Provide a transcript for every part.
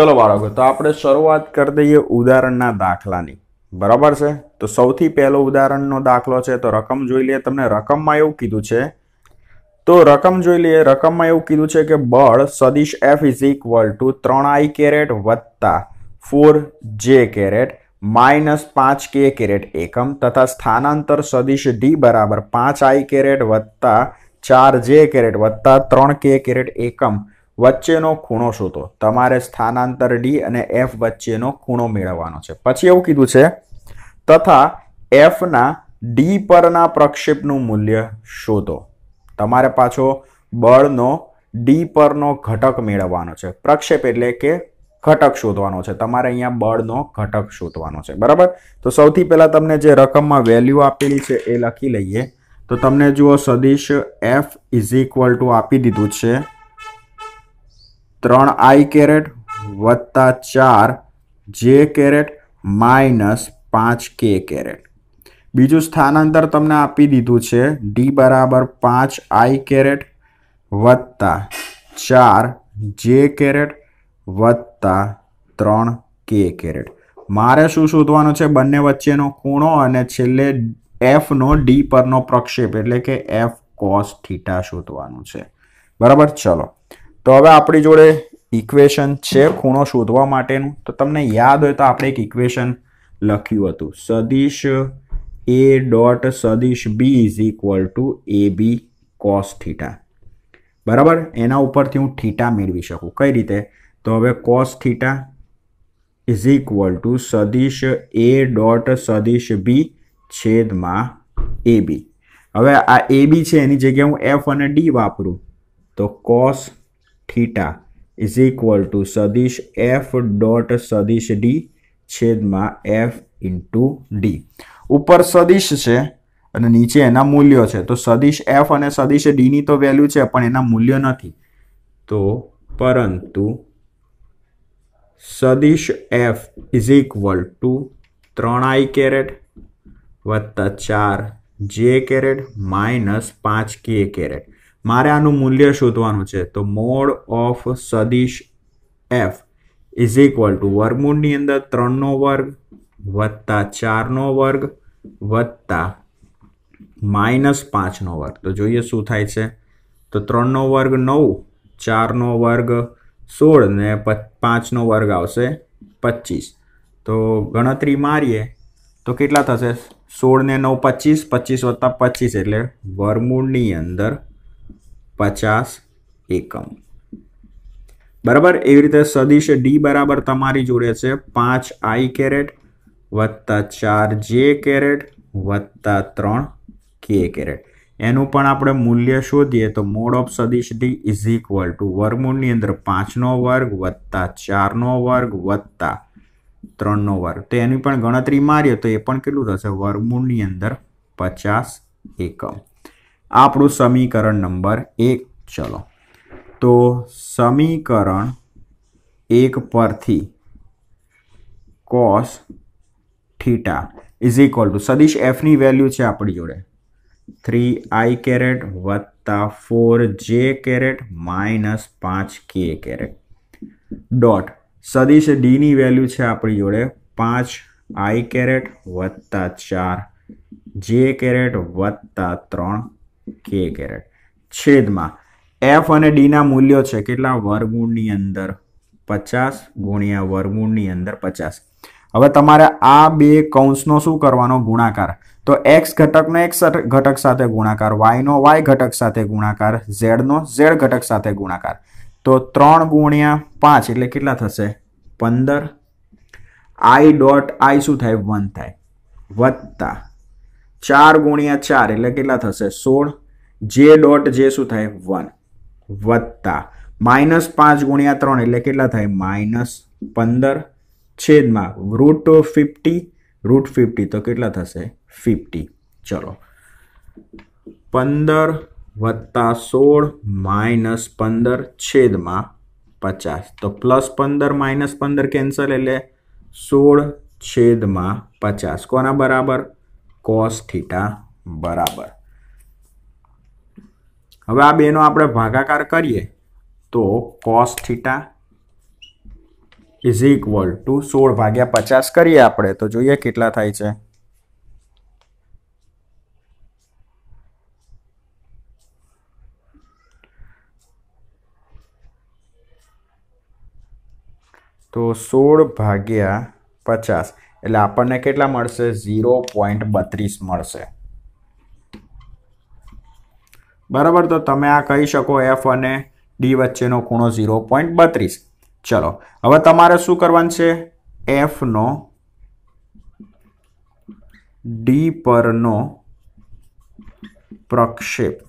ચલો બાળકો તો આપણે શરૂઆત કરી દઈએ ઉદાહરણના દાખલાની બરાબર છે તો સૌથી પહેલો ઉદાહરણનો દાખલો છે તો રકમ જોઈ લઈએ તમને રકમમાં એવું કીધું છે તો રકમ જોઈ લઈએ રકમમાં એવું કીધું છે કે બળ સદીશ એફ ઇઝ ઇક્વલ ટુ ત્રણ આઈ કેરેટ વત્તા ફોર જે કેરેટ માઇનસ પાંચ કે કેરેટ એકમ તથા સ્થાનાંતર સદીશ ડી બરાબર પાંચ આઈ કેરેટ વત્તા ચાર જે કેરેટ વત્તા ત્રણ કે કેરેટ એકમ વચ્ચેનો ખૂણો શોધો તમારે સ્થાનાંતર ડી અને એફ વચ્ચેનો ખૂણો મેળવવાનો છે પછી એવું કીધું છે તથા એફના ડી પરના પ્રક્ષેપનું મૂલ્ય શોધો તમારે પાછો બળનો ડી પરનો ઘટક મેળવવાનો છે પ્રક્ષેપ એટલે કે ઘટક શોધવાનો છે તમારે અહીંયા બળનો ઘટક શોધવાનો છે બરાબર તો સૌથી પહેલાં તમને જે રકમમાં વેલ્યુ આપેલી છે એ લખી લઈએ તો તમને જુઓ સદીશ એફ ઇઝ ઇક્વલ ટુ આપી દીધું છે ત્રણ આઈ કેરેટ વત્તા ચાર જે કેરેટ માઇનસ પાંચ કે કેરેટ બીજું સ્થાનાંતર તમને આપી દીધું છે ડી બરાબર પાંચ આઈ કેરેટ વત્તા ચાર જે કેરેટ વત્તા ત્રણ કે કેરેટ મારે શું શોધવાનું છે બંને વચ્ચેનો ખૂણો અને છેલ્લે એફનો ડી પરનો પ્રક્ષેપ એટલે કે એફ કોસ થીટા શોધવાનું છે બરાબર ચલો તો હવે આપણી જોડે ઇક્વેશન છે ખૂણો શોધવા માટેનું તો તમને યાદ હોય તો આપણે એક ઇક્વેશન લખ્યું હતું સદીશ એ ડોટ સદીશ B is equal to A B cos theta બરાબર એના ઉપરથી હું થીટા મેળવી શકું કઈ રીતે તો હવે cos theta is equal to સદીશ એ ડોટ સદીશ બી છેદમાં એ બી હવે આ એ બી છે એની જગ્યાએ હું એફ અને ડી વાપરું તો cos theta is equal to સદીશ એફ ડોટ સદીશ ડી છેદમાં એફ ઇન્ટુ ડી ઉપર સદીશ છે અને નીચે એના મૂલ્યો છે તો સદીશ એફ અને સદીશ ડીની તો વેલ્યુ છે પણ એના મૂલ્યો નથી તો પરંતુ સદીશ એફ ઇઝ ઇક્વલ ટુ ત્રણ આઈ કેરેટ વત્તા ચાર જે કેરેટ માઇનસ પાંચ કે કેરેટ મારે આનું મૂલ્ય શોધવાનું છે તો મોડ ઓફ સદીશ એફ ઇઝ ઇક્વલ ટુ વર્ગમૂળની અંદર ત્રણનો વર્ગ વત્તા ચારનો વર્ગ વત્તા માઇનસ પાંચનો વર્ગ તો જોઈએ શું થાય છે તો ત્રણનો વર્ગ નવ ચારનો વર્ગ સોળ ને પાંચનો વર્ગ આવશે પચીસ તો ગણતરી મારીએ તો કેટલા થશે સોળ ને નવ પચીસ પચીસ વત્તા પચીસ એટલે વરમૂળની અંદર પચાસ એકમ બરાબર એવી રીતે સદીશ ડી બરાબર તમારી જોડે છે પાંચ આઈ કેરેટ વત્તા ચાર જે કેરેટ વત્તા ત્રણ કે કેરેટ એનું પણ આપણે મૂલ્ય શોધીએ તો મોડ ઓફ સદીશ ડી ઇઝ ઇક્વલ ટુ વર્ગમૂળની અંદર પાંચનો વર્ગ વત્તા ચારનો વર્ગ વત્તા ત્રણનો વર્ગ તો એની પણ ગણતરી મારીએ તો એ પણ કેટલું થશે વર્ગમૂળની અંદર પચાસ એકમ આપણું સમીકરણ નંબર એક ચલો તો સમીકરણ એક પરથી cos theta is equal to સદીશ એફની વેલ્યુ છે આપણી જોડે થ્રી આઈ કેરેટ વત્તા ફોર જે કેરેટ માઇનસ પાંચ કે કેરેટ ડોટ સદીશ ડીની વેલ્યુ છે આપણી જોડે પાંચ આઈ કેરેટ વત્તા ચાર જે કેરેટ વત્તા ત્રણ કે કેરેટ છેદમાં એફ અને ડીના મૂલ્યો છે કેટલા વર્ગમૂળની અંદર પચાસ ગુણ્યા વર્ગમૂળની અંદર પચાસ હવે તમારે આ બે કૌંસનો શું કરવાનો ગુણાકાર તો એક્સ ઘટકનો એક્સ ઘટક સાથે ગુણાકાર વાયનો વાય ઘટક સાથે ગુણાકાર ઝેડનો ઝેડ ઘટક સાથે ગુણાકાર તો ત્રણ ગુણ્યા પાંચ એટલે કેટલા થશે પંદર આઈ ડોટ આઈ શું થાય વન થાય વત્તા ચાર ગુણ્યા ચાર એટલે કેટલા થશે સોળ જે ડોટ જે શું થાય વન વત્તા માઇનસ પાંચ ગુણ્યા ત્રણ એટલે કેટલા થાય માઇનસ પંદર છેદમાં રૂટ ફિફ્ટી રૂટ ફિફ્ટી તો કેટલા થશે ફિફ્ટી ચલો પંદર વત્તા સોળ માઇનસ પંદર છેદમાં પચાસ તો પ્લસ પંદર માઇનસ પંદર કેન્સલ એટલે સોળ છેદમાં પચાસ કોના બરાબર કોસ થીટા બરાબર હવે આ બેનો આપણે ભાગાકાર કરીએ તો cos theta is equal to સોળ ભાગ્યા પચાસ કરીએ આપણે તો જોઈએ કેટલા થાય છે તો સોળ ભાગ્યા પચાસ એટલે આપણને કેટલા મળશે ઝીરો પોઈન્ટ બત્રીસ મળશે બરાબર તો તમે આ કહી શકો એફ અને ડી વચ્ચેનો ખૂણો ઝીરો પોઈન્ટ બત્રીસ ચલો હવે તમારે શું કરવાનું છે એફનો ડી પરનો પ્રક્ષેપ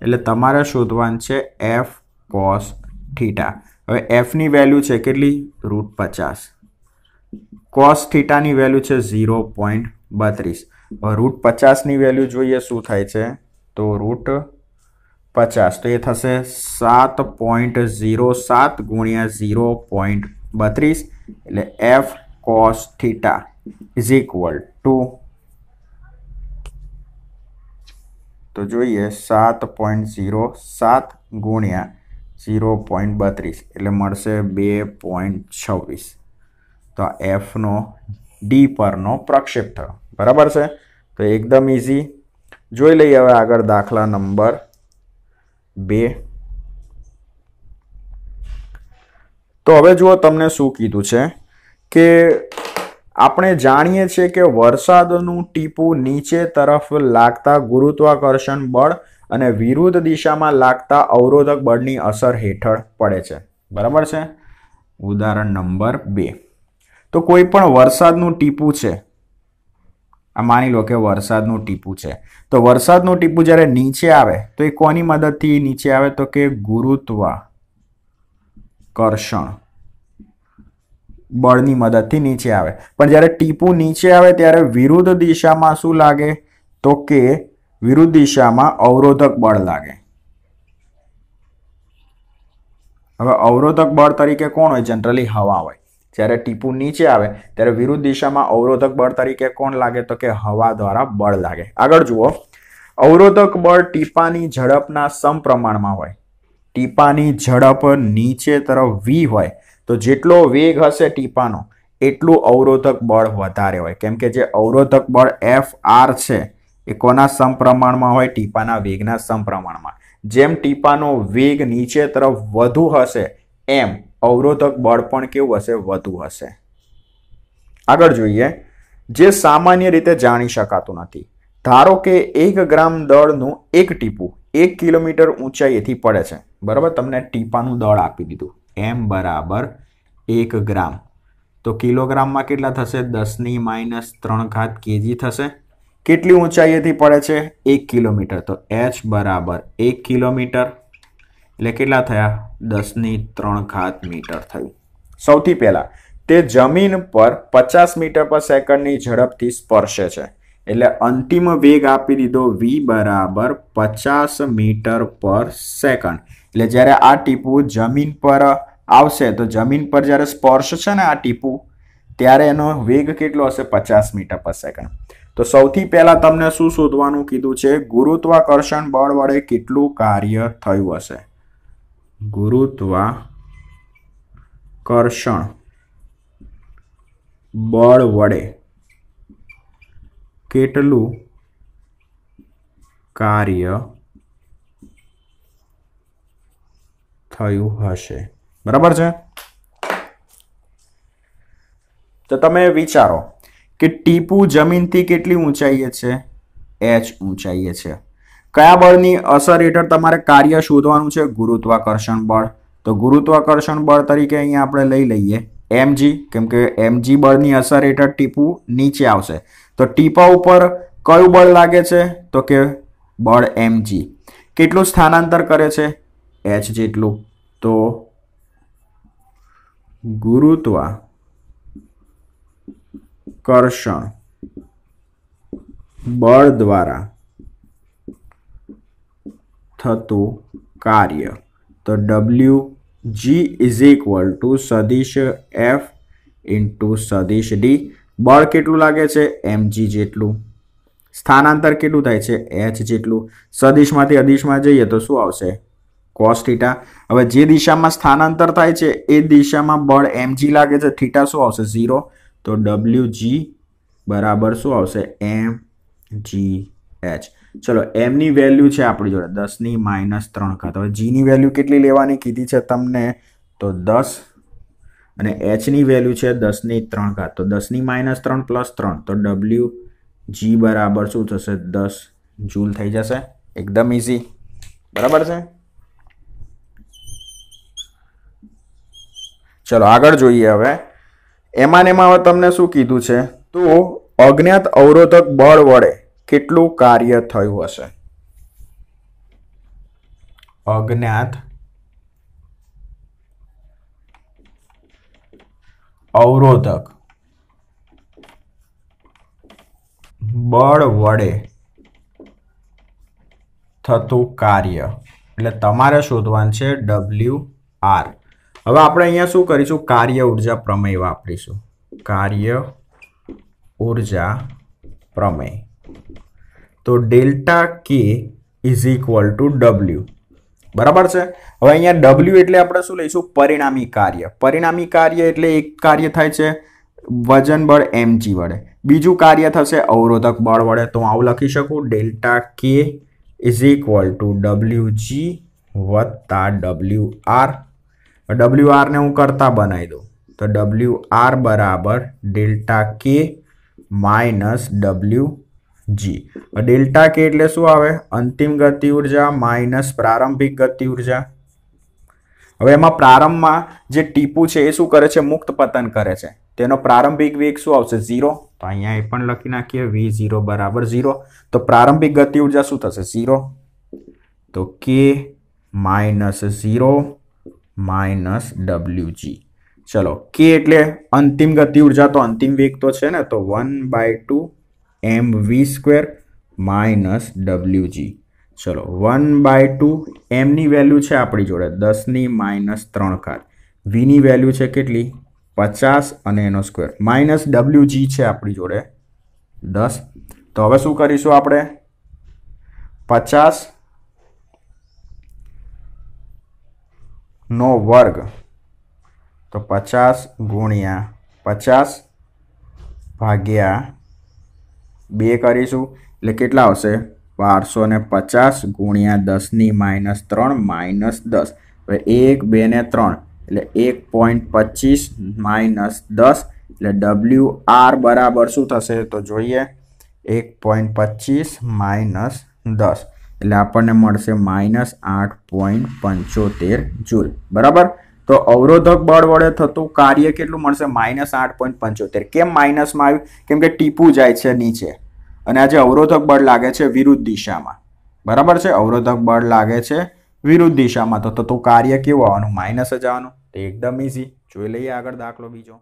એટલે તમારે શોધવાનું છે એફ કોસ થીટા હવે એફની વેલ્યુ છે કેટલી રૂટ પચાસ કોસ થીટાની વેલ્યુ છે ઝીરો પોઈન્ટ બત્રીસ રૂટ પચાસની વેલ્યુ જોઈએ શું થાય છે તો રૂટ પચાસ તો એ થશે સાત પોઈન્ટ ઝીરો સાત ગુણ્યા ઝીરો પોઈન્ટ બત્રીસ એટલે F cos theta is equal to તો જોઈએ સાત પોઈન્ટ ઝીરો સાત ગુણ્યા ઝીરો પોઈન્ટ બત્રીસ એટલે મળશે બે પોઈન્ટ છવ્વીસ તો આ એફનો ડી પરનો પ્રક્ષેપ થયો બરાબર છે તો એકદમ ઇઝી જોઈ લઈએ હવે આગળ દાખલા નંબર બે તો હવે જુઓ તમને શું કીધું છે કે આપણે જાણીએ છીએ કે વરસાદનું ટીપું નીચે તરફ લાગતા ગુરુત્વાકર્ષણ બળ અને વિરુદ્ધ દિશામાં લાગતા અવરોધક બળની અસર હેઠળ પડે છે બરાબર છે ઉદાહરણ નંબર બે તો કોઈ પણ વરસાદનું ટીપું છે આ માની લો કે વરસાદનું ટીપું છે તો વરસાદનું ટીપું જ્યારે નીચે આવે તો એ કોની મદદથી નીચે આવે તો કે ગુરુત્વાકર્ષણ બળની મદદથી નીચે આવે પણ જ્યારે ટીપું નીચે આવે ત્યારે વિરુદ્ધ દિશામાં શું લાગે તો કે વિરુદ્ધ દિશામાં અવરોધક બળ લાગે હવે અવરોધક બળ તરીકે કોણ હોય જનરલી હવા હોય જ્યારે ટીપુ નીચે આવે ત્યારે વિરુદ્ધ દિશામાં અવરોધક બળ તરીકે કોણ લાગે તો કે હવા દ્વારા બળ લાગે આગળ જુઓ અવરોધક બળ ટીપાની ઝડપના સમપ્રમાણમાં હોય ટીપાની ઝડપ નીચે તરફ વી હોય તો જેટલો વેગ હશે ટીપાનો એટલું અવરોધક બળ વધારે હોય કેમ કે જે અવરોધક બળ એફ આર છે એ કોના સમપ્રમાણમાં હોય ટીપાના વેગના સમપ્રમાણમાં જેમ ટીપાનો વેગ નીચે તરફ વધુ હશે એમ અવરોધક બળ પણ કેવું હશે વધુ હશે આગળ જોઈએ જે સામાન્ય રીતે જાણી શકાતું નથી ધારો કે એક ગ્રામ દળનું એક ટીપું એક કિલોમીટર ઊંચાઈએથી પડે છે બરાબર તમને ટીપાનું દળ આપી દીધું એમ બરાબર એક ગ્રામ તો કિલોગ્રામમાં કેટલા થશે દસની માઇનસ ત્રણ ઘાત કેજી થશે કેટલી ઊંચાઈએથી પડે છે એક કિલોમીટર તો એચ બરાબર એક કિલોમીટર એટલે કેટલા થયા દસની ત્રણ ઘાત મીટર થયું સૌથી પહેલાં તે જમીન પર પચાસ મીટર પર સેકન્ડની ઝડપથી સ્પર્શે છે એટલે અંતિમ વેગ આપી દીધો વી બરાબર પચાસ મીટર પર સેકન્ડ એટલે જ્યારે આ ટીપું જમીન પર આવશે તો જમીન પર જ્યારે સ્પર્શ છે ને આ ટીપું ત્યારે એનો વેગ કેટલો હશે પચાસ મીટર પર સેકન્ડ તો સૌથી પહેલાં તમને શું શોધવાનું કીધું છે ગુરુત્વાકર્ષણ બળ વડે કેટલું કાર્ય થયું હશે ગુરુત્વાકર્ષણ બળ વડે કેટલું કાર્ય થયું હશે બરાબર છે તો તમે વિચારો કે ટીપુ જમીનથી કેટલી ઊંચાઈએ છે એચ ઊંચાઈએ છે કયા બળની અસર હેઠળ તમારે કાર્ય શોધવાનું છે ગુરુત્વાકર્ષણ બળ તો ગુરુત્વાકર્ષણ બળ તરીકે અહીંયા આપણે લઈ લઈએ એમજી કેમ કે એમજી બળની અસર હેઠળ ટીપું નીચે આવશે તો ટીપા ઉપર કયું બળ લાગે છે તો કે બળ એમજી કેટલું સ્થાનાંતર કરે છે એચ જેટલું તો ગુરુત્વાકર્ષણ બળ દ્વારા તો કાર્ય તો wg = સદિશ f * સદિશ d બળ કેટલું લાગે છે mg જેટલું સ્થાનાંતર કેટલું થાય છે h જેટલું સદિશમાંથી અદિશમાં જઈએ તો શું આવશે cos θ હવે જે દિશામાં સ્થાનાંતર થાય છે એ દિશામાં બળ mg લાગે છે θ શું આવશે 0 તો wg બરાબર શું આવશે mg h ચલો એમની વેલ્યુ છે આપણી જોડે દસની માઇનસ ત્રણ ઘાત હવે જીની વેલ્યુ કેટલી લેવાની કીધી છે તમને તો દસ અને એચની વેલ્યુ છે દસની ત્રણ ઘાત તો દસની માઇનસ ત્રણ પ્લસ ત્રણ તો ડબલ્યુ જી બરાબર શું થશે દસ જૂલ થઈ જશે એકદમ ઇઝી બરાબર છે ચલો આગળ જોઈએ હવે એમાં ને એમાં હવે તમને શું કીધું છે તો અજ્ઞાત અવરોધક બળ વડે કેટલું કાર્ય થયું હશે અજ્ઞાત અવરોધક બળ વડે થતું કાર્ય એટલે તમારે શોધવાનું છે ડબલ્યુ આર હવે આપણે અહીંયા શું કરીશું કાર્ય ઉર્જા પ્રમેય વાપરીશું કાર્ય ઉર્જા પ્રમેય તો delta K is equal to W બરાબર છે હવે અહીંયા ડબલ્યુ એટલે આપણે શું લઈશું પરિણામી કાર્ય પરિણામી કાર્ય એટલે એક કાર્ય થાય છે વજન બળ એમજી વડે બીજું કાર્ય થશે અવરોધક બળ વડે તો આવું લખી શકું delta K is equal to W G વત્તા ડબલ્યુ આર ડબલ્યુ આરને હું કરતા બનાવી દઉં તો ડબલ્યુ આર બરાબર delta K minus W G delta K એટલે શું આવે અંતિમ ગતિ ઉર્જા માઇનસ પ્રારંભિક ગતિ ઉર્જા હવે એમાં પ્રારંભમાં જે ટીપુ છે એ શું કરે છે મુક્ત પતન કરે છે તેનો પ્રારંભિક વેગ શું આવશે ઝીરો તો અહીંયા એ પણ લખી નાખીએ વી ઝીરો બરાબર ઝીરો તો પ્રારંભિક ગતિ ઉર્જા શું થશે ઝીરો તો કે માઇનસ ઝીરો માઇનસ ડબલ્યુજી ચલો કે એટલે અંતિમ ગતિ ઉર્જા તો અંતિમ વેગ તો છે ને તો one by two M V square minus W G ચલો વન બાય ટુ એમની વેલ્યુ છે આપણી જોડે દસની માઇનસ ત્રણ ઘાત વીની વેલ્યુ છે કેટલી પચાસ અને એનો સ્ક્વેર માઇનસ ડબલ્યુજી છે આપણી જોડે દસ તો હવે શું કરીશું આપણે પચાસ નો વર્ગ તો પચાસ ગુણ્યા પચાસ ભાગ્યા બે કરીશું એટલે કેટલા આવશે બારસો ને પચાસ ગુણ્યા દસની માઇનસ ત્રણ માઇનસ દસ હવે એક બે ને ત્રણ એટલે એક પોઈન્ટ પચીસ માઇનસ દસ એટલે ડબલ્યુ આર બરાબર શું થશે તો જોઈએ એક પોઈન્ટ પચીસ માઇનસ દસ એટલે આપણને મળશે માઇનસ આઠ પોઈન્ટ પંચોતેર જૂલ બરાબર તો અવરોધક બળ વડે થતું કાર્ય કેટલું મળશે માઇનસ આઠ પોઈન્ટ પંચોતેર કેમ માઇનસમાં આવ્યું કેમ કે ટીપું જાય છે નીચે અને આજે અવરોધક બળ લાગે છે વિરુદ્ધ દિશામાં બરાબર છે અવરોધક બળ લાગે છે વિરુદ્ધ દિશામાં તો થતું કાર્ય કેવું આવવાનું માઇનસ જ આવવાનું તો એકદમ ઇઝી જોઈ લઈએ આગળ દાખલો બીજો